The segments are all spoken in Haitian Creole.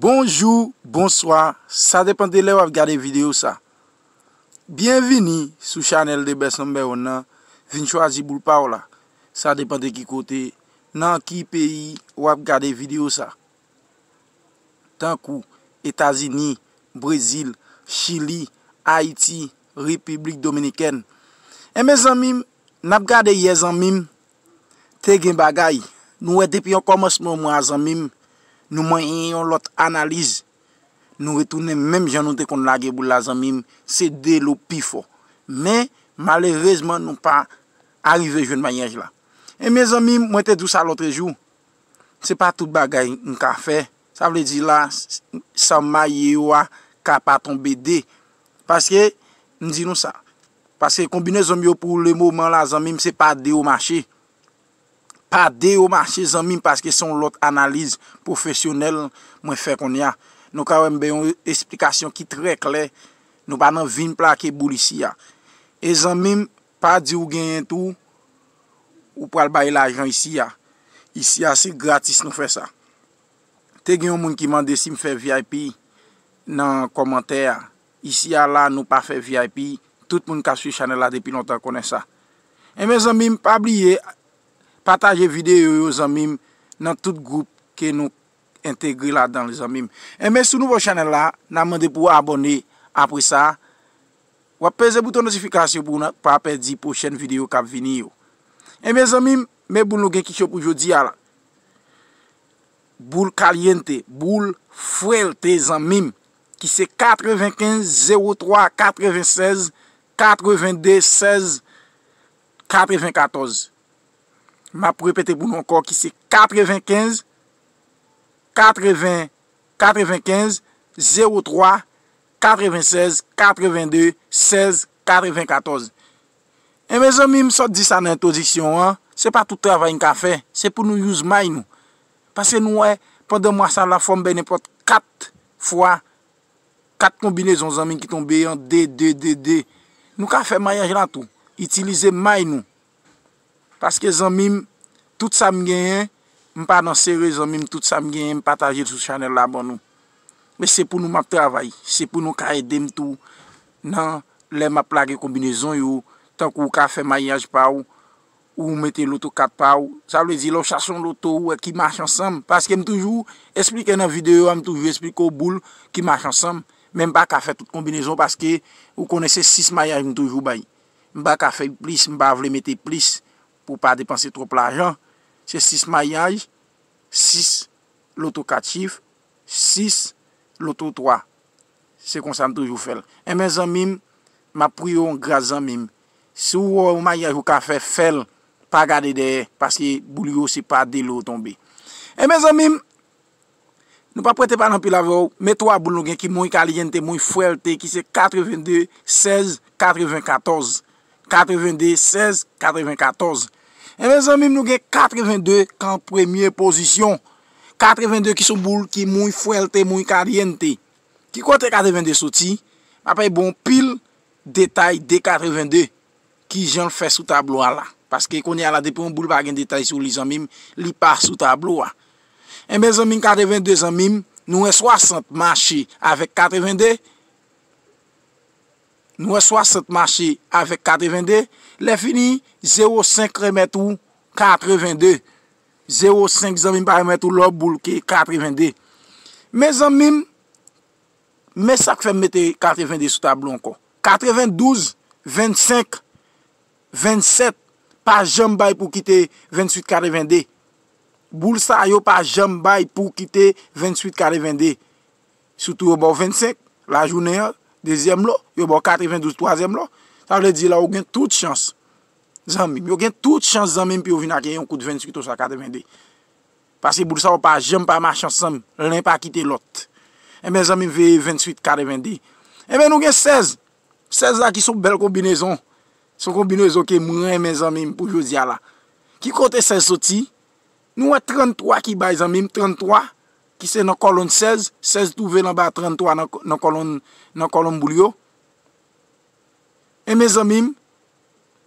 Bonjou, bonswa, sa depande le wap gade video sa. Bienvini sou chanel de Besanbe ou nan Vinchoa Ziboulpa ou la. Sa depande ki kote nan ki peyi wap gade video sa. Tankou, Etazini, Brezil, Chili, Haiti, Republik Dominiken. Eme zanmim, nap gade ye zanmim, te gen bagay. Nou e depi an komosman mwa zanmim. Nou mwen yon lot analize, nou retounen menm jen nou te kon lagebou la zanmim, se de lopi fo. Men, malevezman nou pa arrive jwen mayenj la. E men zanmim, mwen te dou sa lotre jou, se pa tout bagay m ka fe, sa vle di la, sa maye wa ka pa tombe de. Paske, m di nou sa, paske kombine zanm yo pou le mouman la zanmim, se pa de ou mache. pa de ou marchè zanmim paske son lot analiz profesyonel mwen fè kon ya. Nou ka wèm bè yon esplikasyon ki trè klet, nou pa nan vin pla ke boul isi ya. E zanmim pa di ou genyen tou, ou pral baye l'ajan isi ya. Isi ya, se gratis nou fè sa. Te genyon moun ki mande si m fè VIP nan komantè ya. Isi ya la nou pa fè VIP, tout moun ka su chanel la depi nou ta konè sa. E mè zanmim pa bliye, Pataje videyo yo zanmim nan tout goup ke nou integri la dan le zanmim. E eh, men sou nouvo chanel la, nan mende pou abone apre sa, wapese bouton notifikasyon pou apes di pou chen videyo kap vini yo. E eh, men zanmim, men bou nou gen kishop oujodi ya la. Boul kaliente, boul fwelte zanmim ki se 95-03-96-92-16-94. Ma pou repete pou nou ankor ki se 90-15, 90-95, 0-3, 90-16, 90-2, 16, 90-14. E men zon mi msot di sa nan to diksyon an, se pa tout travayn ka fe, se pou nou yuz may nou. Pase nou e, eh, pande mwa sa la fombe ne pot 4 fwa, 4 kombinezon zon mi ki tombe yon, 2, 2, 2, 2. Nou ka fe mayan jelan tou, itilize may nou. Paske zanmim, tout sa m genyen, m pa nan serye, zanmim tout sa m genyen, m pataje sou chanel la bon nou. Me se pou nou map travay, se pou nou ka edem tou nan lèm ap lage kombinezon yo, tan kou ka fe mayaj pa ou, ou mwete loutou kat pa ou. Sa wè di, lò chason loutou wè ki march ansam, paske m toujou, esplike nan videyo, m toujou esplike ou boul, ki march ansam, men ba ka fe tout kombinezon, paske w konese 6 mayaj m toujou bay. M ba ka fe plis, m ba vle mette plis. Ou pa depanse trop la ajan. Se 6 mayaj. 6 loto katif. 6 loto toa. Se konsan toujou fel. Emen zan mim. Ma priyo an graz zan mim. Se ou mayaj ou kafe fel. Pa gade de. Paske boulyo se pa delo tombe. Emen zan mim. Nou pa prete pa nan pilavou. Metwa boulyo gen ki moun kalijen te moun fwelte. Ki se 92-16-94. 92-16-94. 92-16-94. Emen eh zanmim nou gen 82 kan premye pozisyon. 82 ki sou mboul ki moun fwelte, moun karyente. Ki kote 82 soti, apay bon pil detay de 82 ki jan fwe sou tabloa la. Paske konye ala depon mboul bagen detay sou li zanmim, li par sou tabloa. Emen eh zanmim 82 zanmim, nou e 60 manche avek 82 zanmim. Nou e swa setmashi avek katre vende, le fini 05 remetou, katre vende. 05 zanmim par remetou, lò boul ki katre vende. Me zanmim, me sak fèm metè katre vende sou tablon kon. Katre vende 12, 25, 27, pa jambay pou kite 28 katre vende. Boul sa yo pa jambay pou kite 28 katre vende. Sou tou yo bo 25, la jounen yon, Dezyem lo, yo bo 4, 22, 3 zem lo. Tade di la, yo gen tout chans. Zanmim, yo gen tout chans zanmim pi yo vin akè, yon kout 28, oswa 4, 22. Pase boud sa, yo pa jem pa ma chans sam, len pa kite lot. Emen, zanmim ve 28, 4, 22. Emen, yo gen 16. 16 akè sou bel kombinezon. Sou kombinezon ke mwen, emen, zanmim, pou yo zi ala. Ki kote 16 soti, nou e 33 ki bay, zanmim, 33. Ki se nan kolon 16, 16 tou ve nan ba 33 nan kolon mboulyo. E me zanmim,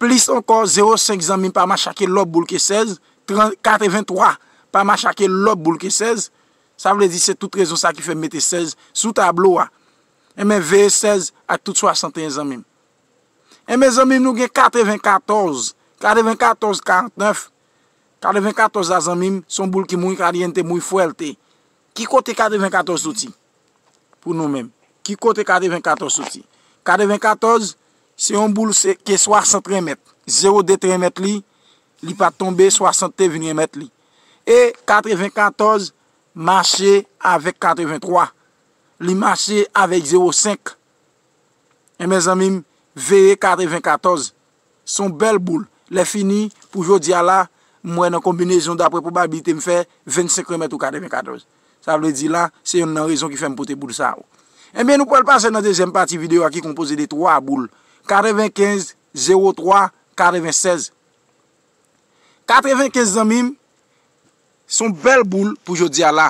plis ankon 0,5 zanmim pa ma chake lop boulke 16, 4,23 pa ma chake lop boulke 16. Sa vle di se tout rezon sa ki fe mette 16 sou tablo a. E me ve 16 ak tout 61 zanmim. E me zanmim nou ge 4,24, 4,24, 49, 4,24 zanmim son boulke moun kade yente moun fweltey. Ki kote 424 soti pou nou men? Ki kote 424 soti? 424 se yon boule se ke 60 tremet. 0,2 tremet li, li pa tombe 60 tremet li. E 424 mache avek 423. Li mache avek 0,5. E men zanmim, veye 424. Son bel boule. Le fini pou jou diya la, mwen an kombinejon dapre probabilite mfe 25 tremet ou 424. Sa vle di la, se yon nan rezon ki fèm pote boul sa ou. E mi nou pou el passe nan dezem pati video a ki kompose de 3 boul. 95, 03, 96. 95 dan mim, son bel boul pou jo di ala.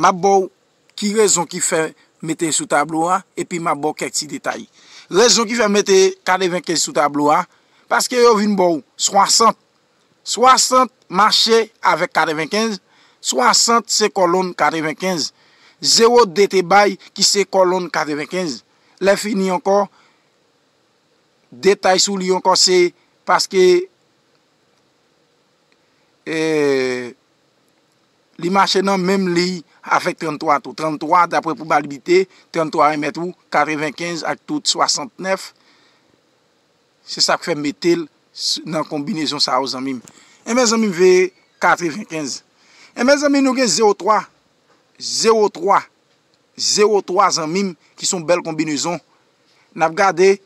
Ma bou, ki rezon ki fèm mette sou tablo a, e pi ma bou kek si detay. Rezon ki fèm mette 45 sou tablo a, paske yo vin bou, 60. 60 mache avèk 45, 60 se kolon 95. 0 dete bay ki se kolon 95. Le fini ankon. Detay sou li ankon se. Paske. Li mache nan men li. Afek 33 tou. 33 dapre pou balibite. 33 emetou. 95 ak tout 69. Se sa pou fe metel nan kombinezon sa ozan mim. Emen zan mim ve 95. E men zami nou gen 0-3, 0-3, 0-3 zanmim ki son bel kombinezon. Nap gade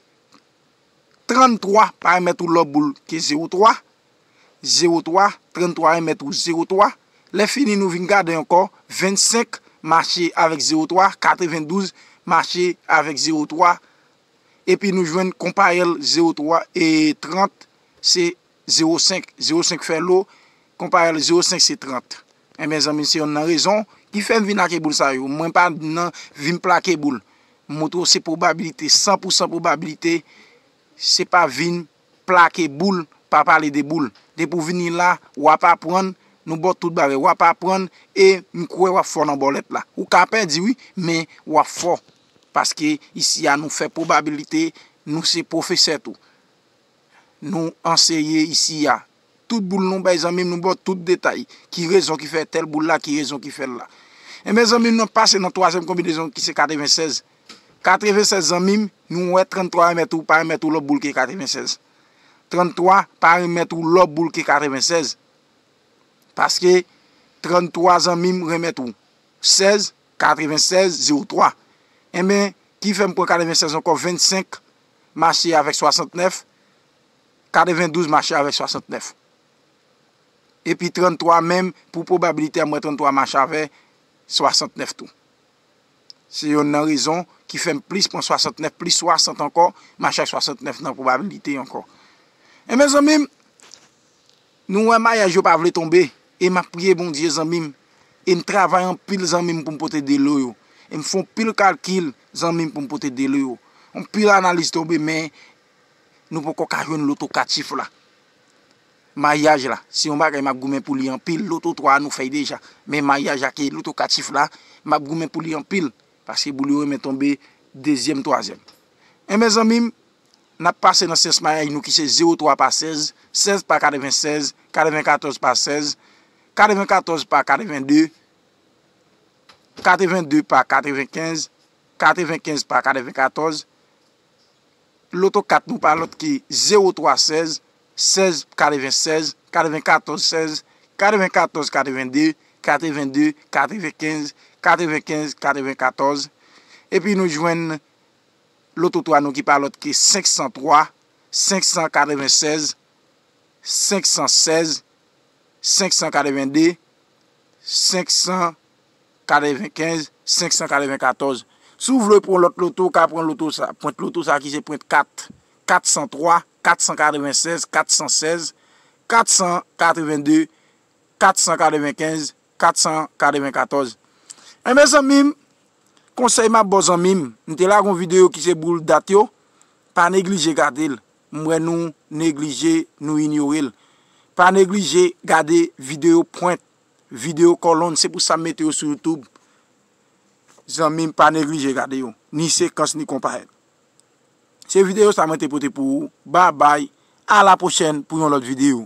33 pari metrou lop boul ki 0-3, 0-3, 33 pari metrou 0-3. Le fini nou vin gade ankon 25 machi avik 0-3, 92 machi avik 0-3. E pi nou jwen komparel 0-3 e 30 se 0-5, 0-5 fè lò, komparel 0-5 se 30. E eh, men zan men se yon nan rezon, ki fèm vin ak e boule sa yon, mwen pa nan vin plak e boule. Mwotro se probabilite, 100% probabilite, se pa vin plak e boule, pa pale de boule. De pou vin yon la, wap ap ron, nou bot tout bave, wap ap ron, e mkwe wap for nan bolet la. Ou kapè di wè, men wap for, paske isi ya nou fè probabilite, nou se pou fè sè tou. Nou anseyye isi ya. Tout boul non nou bay zanmim nou bo tout detay. Ki rezon ki fe tel boul la, ki rezon ki fe la. Emen zanmim nou pase nan toazem kombinezon ki se kadeven 16. Kadeven 16 zanmim nou we 33 remetou pari metou lop boul ki kadeven 16. 33 pari metou lop boul ki kadeven 16. Paske 33 zanmim remetou 16, kadeven 16, 0-3. Emen ki fem pou kadeven 16 ankon 25, masye avek 69, kadeven 12 masye avek 69. E pi 33 men, pou probabilite bon a mwen 33 man chave, 69 tou. Se yon nan rezon, ki fem plis pon 69, plis 60 ankon, man chave 69 nan probabilite ankon. E men zanmim, nou wè ma yajou pa vle tonbe, e ma priye bon diye zanmim, e m travay an pil zanmim pou m pote de lo yo. E m fon pil kalkil zanmim pou m pote de lo yo. An pil analize tonbe men, nou pou koka joun loto katif la. Mayaj la, si yon bagay m ap goumen pou li an pil, loto 3 an nou fey deja, men mayaj a ke louto 4 chif la, m ap goumen pou li an pil, paske bou li ou men tombe dezyem to a zem. E men zanmim, nap pase nan ses mayaj nou ki se 0-3 pa 16, 16 pa kadeven 16, kadeven 14 pa 16, kadeven 14 pa kadeven 2, kadeven 2 pa kadeven 15, kadeven 15 pa kadeven 14, loto 4 nou pa lot ki 0-3-16, 16, 46, 44, 16, 44, 42, 42, 45, 45, 44, et puis nous jouen l'autre toit nous qui parle, qui est 503, 596, 516, 542, 545, 544. S'ouvre pour l'autre toit, pour l'autre toit, ça qui est .4. 403, 496, 416, 492, 495, 494. Emen zanmim, konseyman bo zanmim, nite lagon videyo ki se bou datyo, pa neglije gade il, mwen nou neglije nou inyo il. Pa neglije gade videyo point, videyo kolon, se pou sa mette yo sou YouTube, zanmim pa neglije gade yo, ni se kons ni komparel. Se videyo sa men te pote pou ou, ba bay, a la pochen pou yon lot videyo.